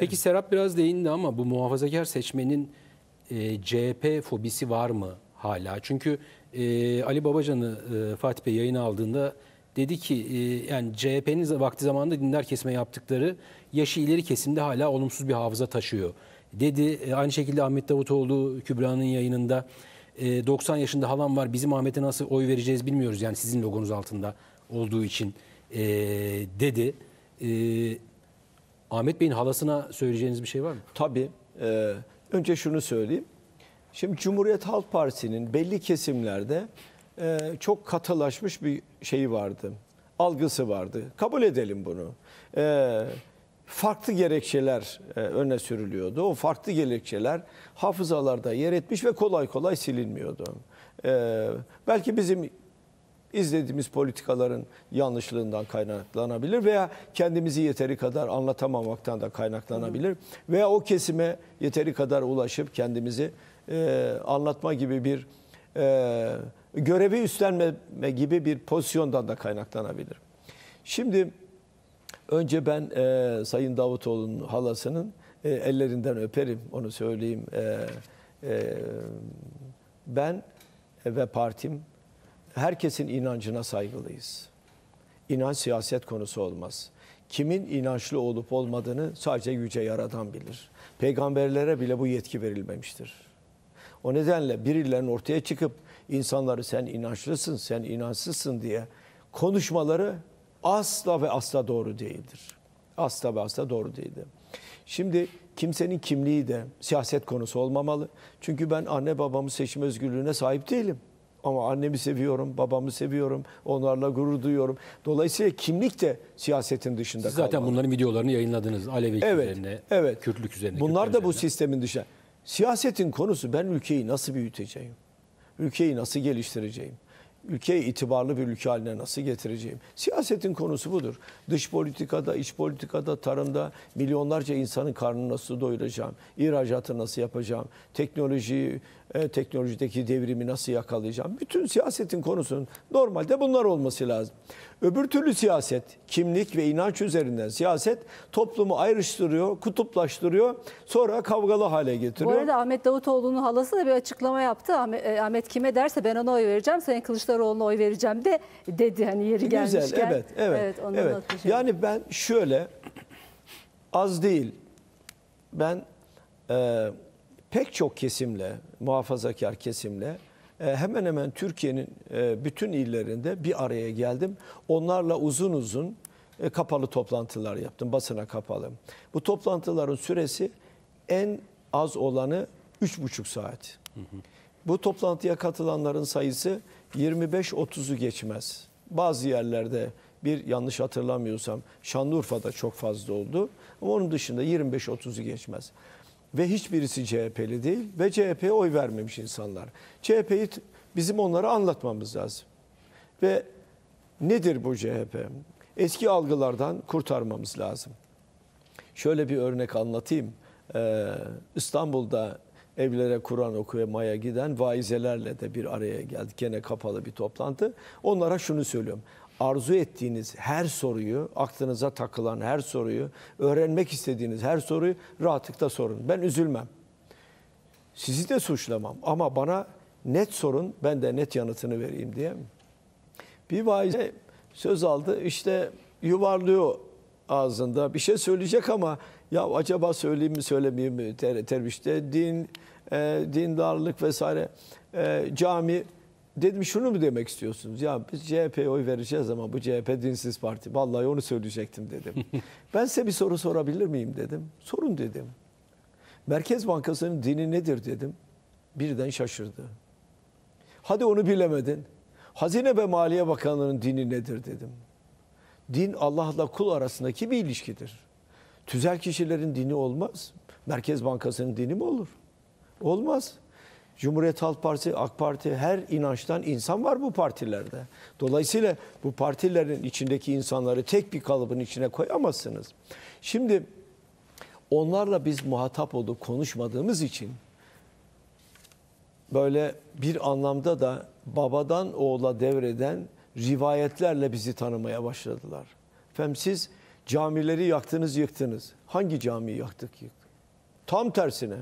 Peki Serap biraz değindi ama bu muhafazakar seçmenin e, CHP fobisi var mı hala? Çünkü e, Ali Babacan'ı e, Fatih Bey yayın aldığında dedi ki e, yani CHP'nin vakti zamanında dinler kesme yaptıkları yaşı ileri kesimde hala olumsuz bir hafıza taşıyor. Dedi e, aynı şekilde Ahmet Davutoğlu Kübra'nın yayınında e, 90 yaşında halam var bizim Ahmet'e nasıl oy vereceğiz bilmiyoruz yani sizin logonuz altında olduğu için e, dedi. E, Ahmet Bey'in halasına söyleyeceğiniz bir şey var mı? Tabii. E, önce şunu söyleyeyim. Şimdi Cumhuriyet Halk Partisi'nin belli kesimlerde e, çok katılaşmış bir şeyi vardı. Algısı vardı. Kabul edelim bunu. E, farklı gerekçeler e, öne sürülüyordu. O farklı gerekçeler hafızalarda yer etmiş ve kolay kolay silinmiyordu. E, belki bizim izlediğimiz politikaların yanlışlığından kaynaklanabilir veya kendimizi yeteri kadar anlatamamaktan da kaynaklanabilir veya o kesime yeteri kadar ulaşıp kendimizi e, anlatma gibi bir e, görevi üstlenme gibi bir pozisyondan da kaynaklanabilir. Şimdi önce ben e, Sayın Davutoğlu'nun halasının e, ellerinden öperim onu söyleyeyim. E, e, ben ve partim herkesin inancına saygılıyız. İnanç siyaset konusu olmaz. Kimin inançlı olup olmadığını sadece Yüce Yaradan bilir. Peygamberlere bile bu yetki verilmemiştir. O nedenle birilerinin ortaya çıkıp insanları sen inançlısın, sen inançsızsın diye konuşmaları asla ve asla doğru değildir. Asla ve asla doğru değildir. Şimdi kimsenin kimliği de siyaset konusu olmamalı. Çünkü ben anne babamı seçim özgürlüğüne sahip değilim. Ama annemi seviyorum, babamı seviyorum, onlarla gurur duyuyorum. Dolayısıyla kimlik de siyasetin dışında Siz zaten kalmalı. bunların videolarını yayınladınız Alevi evet, üzerine, evet. Kürtlük üzerine. Bunlar Kürtler da bu sistemin dışında. Siyasetin konusu ben ülkeyi nasıl büyüteceğim? Ülkeyi nasıl geliştireceğim? ülkeyi itibarlı bir ülke haline nasıl getireceğim? Siyasetin konusu budur. Dış politikada, iç politikada, tarımda milyonlarca insanın karnını nasıl doyuracağım? İhracatı nasıl yapacağım? Teknolojiyi, e, teknolojideki devrimi nasıl yakalayacağım? Bütün siyasetin konusunun normalde bunlar olması lazım. Öbür türlü siyaset, kimlik ve inanç üzerinden siyaset toplumu ayrıştırıyor, kutuplaştırıyor, sonra kavgalı hale getiriyor. Bu arada Ahmet Davutoğlu'nun halası da bir açıklama yaptı. Ahmet, e, Ahmet kime derse ben ona oy vereceğim. Sayın Kılıçdaroğlu Kılıçdaroğlu'na oy vereceğim de dedi hani yeri e, Güzel, gelmişken. Güzel evet evet. evet, evet. Yani ben şöyle az değil ben e, pek çok kesimle muhafazakar kesimle e, hemen hemen Türkiye'nin e, bütün illerinde bir araya geldim. Onlarla uzun uzun kapalı toplantılar yaptım, basına kapalı. Bu toplantıların süresi en az olanı 3,5 saat. Hı hı. Bu toplantıya katılanların sayısı 25-30'u geçmez. Bazı yerlerde bir yanlış hatırlamıyorsam Şanlıurfa'da çok fazla oldu. Ama onun dışında 25-30'u geçmez. Ve hiçbirisi CHP'li değil ve CHP'ye oy vermemiş insanlar. CHP'yi bizim onlara anlatmamız lazım. Ve nedir bu CHP? Eski algılardan kurtarmamız lazım. Şöyle bir örnek anlatayım. Ee, İstanbul'da evlere Kur'an okumaya giden vaizelerle de bir araya geldi. Gene kapalı bir toplantı. Onlara şunu söylüyorum. Arzu ettiğiniz her soruyu, aklınıza takılan her soruyu, öğrenmek istediğiniz her soruyu rahatlıkla sorun. Ben üzülmem. Sizi de suçlamam ama bana net sorun, ben de net yanıtını vereyim diye. Bir vaize söz aldı, işte yuvarlıyor ağzında. Bir şey söyleyecek ama ya acaba söyleyeyim mi söylemeyeyim mi ter, tervişte din, e, dindarlık vesaire e, cami dedim şunu mu demek istiyorsunuz? Ya biz CHP'ye oy vereceğiz ama bu CHP dinsiz parti. Vallahi onu söyleyecektim dedim. ben size bir soru sorabilir miyim dedim. Sorun dedim. Merkez Bankası'nın dini nedir dedim. Birden şaşırdı. Hadi onu bilemedin. Hazine ve Maliye Bakanlığı'nın dini nedir dedim. Din Allah'la kul arasındaki bir ilişkidir. Tüzel kişilerin dini olmaz. Merkez Bankası'nın dini mi olur? Olmaz. Cumhuriyet Halk Partisi, AK Parti her inançtan insan var bu partilerde. Dolayısıyla bu partilerin içindeki insanları tek bir kalıbın içine koyamazsınız. Şimdi onlarla biz muhatap olup konuşmadığımız için böyle bir anlamda da babadan oğula devreden rivayetlerle bizi tanımaya başladılar. Efendim siz Camileri yaktınız yıktınız. Hangi camiyi yaktık yıktık? Tam tersine.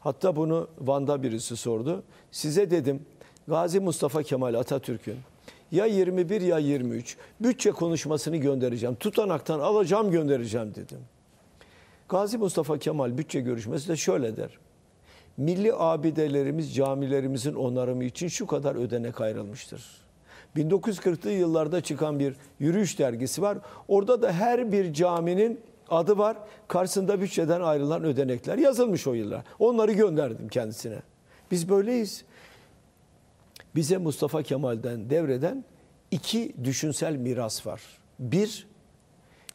Hatta bunu Van'da birisi sordu. Size dedim Gazi Mustafa Kemal Atatürk'ün ya 21 ya 23 bütçe konuşmasını göndereceğim. Tutanaktan alacağım göndereceğim dedim. Gazi Mustafa Kemal bütçe görüşmesi de şöyle der. Milli abidelerimiz camilerimizin onarımı için şu kadar ödenek ayrılmıştır. 1940'lı yıllarda çıkan bir yürüyüş dergisi var. Orada da her bir caminin adı var. Karşısında bütçeden ayrılan ödenekler yazılmış o yıllar. Onları gönderdim kendisine. Biz böyleyiz. Bize Mustafa Kemal'den devreden iki düşünsel miras var. Bir,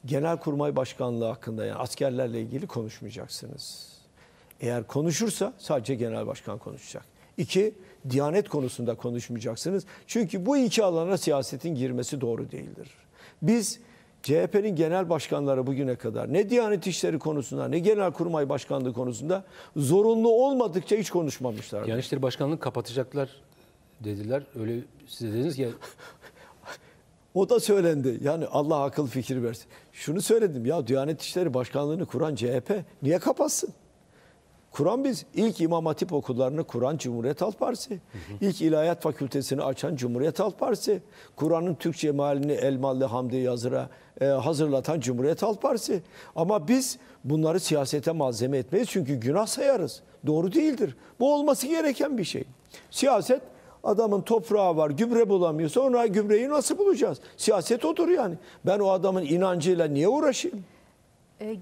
Genelkurmay Başkanlığı hakkında yani askerlerle ilgili konuşmayacaksınız. Eğer konuşursa sadece genel başkan konuşacak. İki, Diyanet konusunda konuşmayacaksınız. Çünkü bu iki alana siyasetin girmesi doğru değildir. Biz CHP'nin genel başkanları bugüne kadar ne Diyanet İşleri konusunda ne genel kurmay Başkanlığı konusunda zorunlu olmadıkça hiç konuşmamışlar. Diyanet İşleri Başkanlığı kapatacaklar dediler. Öyle siz dediniz ya. O da söylendi. Yani Allah akıl fikir versin. Şunu söyledim ya Diyanet İşleri Başkanlığı'nı kuran CHP niye kapatsın? kuran biz. ilk İmam Hatip okullarını kuran Cumhuriyet Halk Partisi. Hı hı. İlk İlahiyat Fakültesini açan Cumhuriyet Halk Partisi. Kur'an'ın Türkçe mealini Elmalı Hamdi Yazır'a e, hazırlatan Cumhuriyet Halk Partisi. Ama biz bunları siyasete malzeme etmeyiz çünkü günah sayarız. Doğru değildir. Bu olması gereken bir şey. Siyaset Adamın toprağı var, gübre bulamıyorsa ona gübreyi nasıl bulacağız? Siyaset odur yani. Ben o adamın inancıyla niye uğraşayım? E